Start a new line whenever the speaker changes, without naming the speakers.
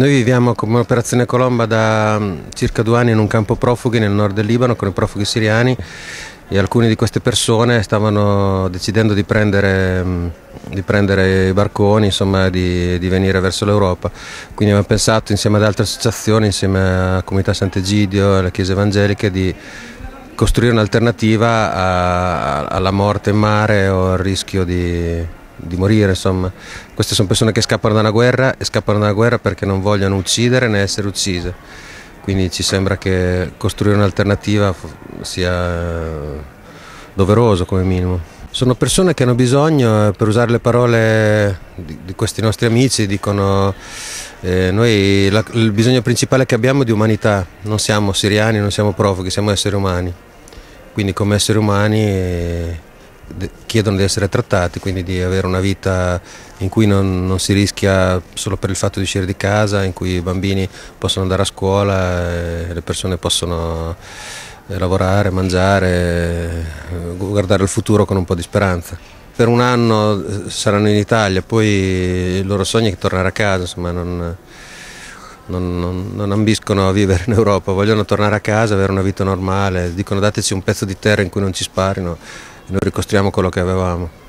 Noi viviamo come Operazione Colomba da mm, circa due anni in un campo profughi nel nord del Libano con i profughi siriani e alcune di queste persone stavano decidendo di prendere, mm, di prendere i barconi, insomma di, di venire verso l'Europa. Quindi abbiamo pensato insieme ad altre associazioni, insieme a Comunità Sant'Egidio e alla Chiesa Evangelica di costruire un'alternativa alla morte in mare o al rischio di, di morire, insomma. Queste sono persone che scappano da una guerra e scappano da una guerra perché non vogliono uccidere né essere uccise. Quindi ci sembra che costruire un'alternativa sia doveroso come minimo. Sono persone che hanno bisogno, eh, per usare le parole di, questi nostri amici, dicono eh, noi la, il bisogno principale che abbiamo è di umanità, non siamo siriani, non siamo profughi, siamo esseri umani. Quindi come esseri umani... Eh, chiedono di essere trattati, quindi di avere una vita in cui non, non, si rischia solo per il fatto di uscire di casa, in cui i bambini possono andare a scuola, eh, le persone possono eh, lavorare, mangiare, eh, guardare il futuro con un po' di speranza. Per un anno saranno in Italia, poi il loro sogno è tornare a casa, insomma non, non, non, non, ambiscono a vivere in Europa, vogliono tornare a casa, avere una vita normale, dicono dateci un pezzo di terra in cui non ci sparino noi ricostruiamo quello che avevamo.